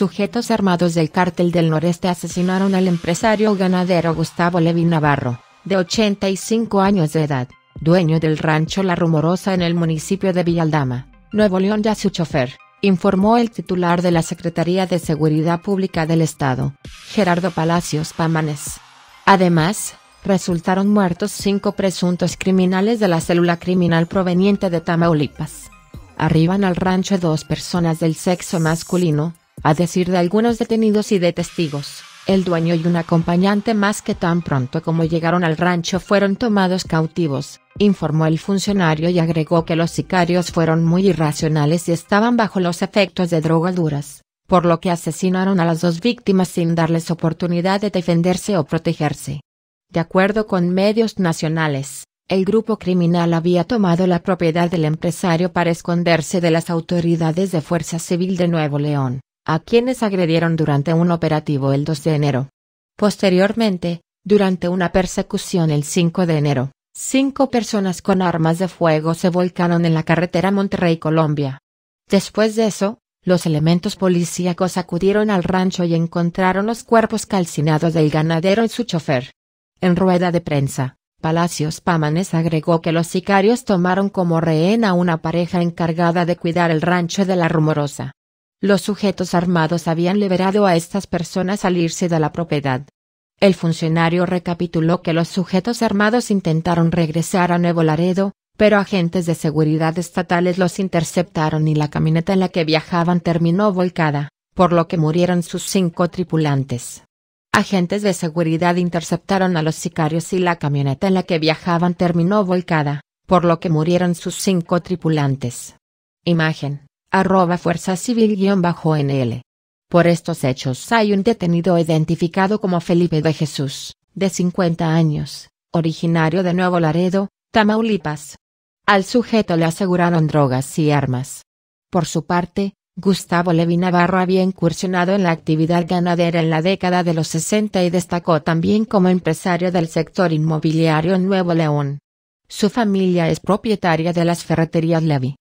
Sujetos armados del cártel del noreste asesinaron al empresario ganadero Gustavo Levi Navarro, de 85 años de edad, dueño del rancho La Rumorosa en el municipio de Villaldama, Nuevo León y a su chofer, informó el titular de la Secretaría de Seguridad Pública del Estado, Gerardo Palacios Pámanes. Además, resultaron muertos cinco presuntos criminales de la célula criminal proveniente de Tamaulipas. Arriban al rancho dos personas del sexo masculino, a decir de algunos detenidos y de testigos, el dueño y un acompañante más que tan pronto como llegaron al rancho fueron tomados cautivos, informó el funcionario y agregó que los sicarios fueron muy irracionales y estaban bajo los efectos de drogaduras, por lo que asesinaron a las dos víctimas sin darles oportunidad de defenderse o protegerse. De acuerdo con medios nacionales, el grupo criminal había tomado la propiedad del empresario para esconderse de las autoridades de Fuerza Civil de Nuevo León a quienes agredieron durante un operativo el 2 de enero. Posteriormente, durante una persecución el 5 de enero, cinco personas con armas de fuego se volcaron en la carretera Monterrey, Colombia. Después de eso, los elementos policíacos acudieron al rancho y encontraron los cuerpos calcinados del ganadero y su chofer. En rueda de prensa, Palacios Pámanes agregó que los sicarios tomaron como rehén a una pareja encargada de cuidar el rancho de la Rumorosa. Los sujetos armados habían liberado a estas personas al irse de la propiedad. El funcionario recapituló que los sujetos armados intentaron regresar a Nuevo Laredo, pero agentes de seguridad estatales los interceptaron y la camioneta en la que viajaban terminó volcada, por lo que murieron sus cinco tripulantes. Agentes de seguridad interceptaron a los sicarios y la camioneta en la que viajaban terminó volcada, por lo que murieron sus cinco tripulantes. Imagen arroba Fuerza Civil-NL. Por estos hechos hay un detenido identificado como Felipe de Jesús, de 50 años, originario de Nuevo Laredo, Tamaulipas. Al sujeto le aseguraron drogas y armas. Por su parte, Gustavo Levi Navarro había incursionado en la actividad ganadera en la década de los 60 y destacó también como empresario del sector inmobiliario en Nuevo León. Su familia es propietaria de las ferreterías Levi,